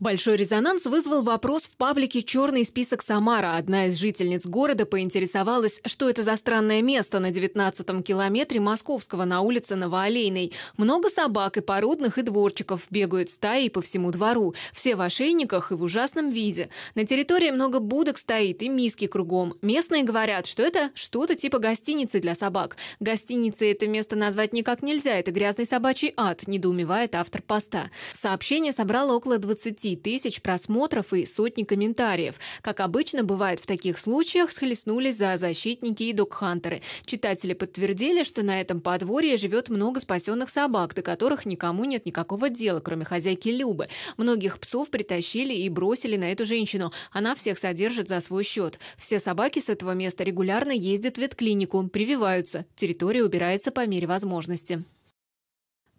Большой резонанс вызвал вопрос в паблике «Черный список Самара». Одна из жительниц города поинтересовалась, что это за странное место на 19-м километре Московского на улице Новоолейной. Много собак и породных, и дворчиков бегают стаи по всему двору. Все в ошейниках и в ужасном виде. На территории много будок стоит и миски кругом. Местные говорят, что это что-то типа гостиницы для собак. Гостиницы это место назвать никак нельзя, это грязный собачий ад, недоумевает автор поста. Сообщение собрало около 20 30 тысяч просмотров и сотни комментариев. Как обычно бывает в таких случаях, схлестнулись за защитники и докхантеры. Читатели подтвердили, что на этом подворье живет много спасенных собак, до которых никому нет никакого дела, кроме хозяйки Любы. Многих псов притащили и бросили на эту женщину. Она всех содержит за свой счет. Все собаки с этого места регулярно ездят в ветклинику, прививаются. Территория убирается по мере возможности.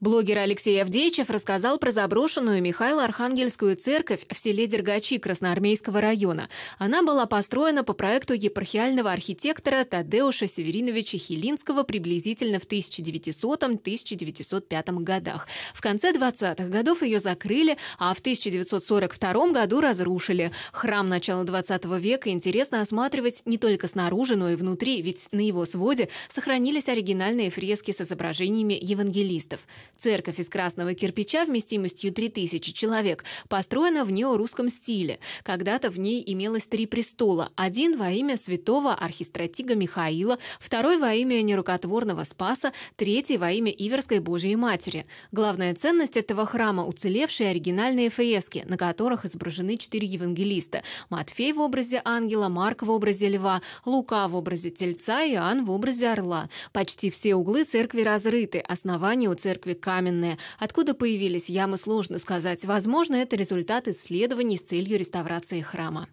Блогер Алексей Авдеичев рассказал про заброшенную Михайло-Архангельскую церковь в селе Дергачи Красноармейского района. Она была построена по проекту епархиального архитектора Тадеуша Севериновича Хилинского приблизительно в 1900-1905 годах. В конце 20-х годов ее закрыли, а в 1942 году разрушили. Храм начала 20 века интересно осматривать не только снаружи, но и внутри, ведь на его своде сохранились оригинальные фрески с изображениями евангелистов. Церковь из красного кирпича вместимостью 3000 человек построена в неорусском стиле. Когда-то в ней имелось три престола. Один во имя святого архистратига Михаила, второй во имя нерукотворного Спаса, третий во имя Иверской Божьей Матери. Главная ценность этого храма – уцелевшие оригинальные фрески, на которых изображены четыре евангелиста – Матфей в образе ангела, Марк в образе льва, Лука в образе тельца, Иоанн в образе орла. Почти все углы церкви разрыты, основание у церкви каменные. Откуда появились ямы, сложно сказать. Возможно, это результат исследований с целью реставрации храма.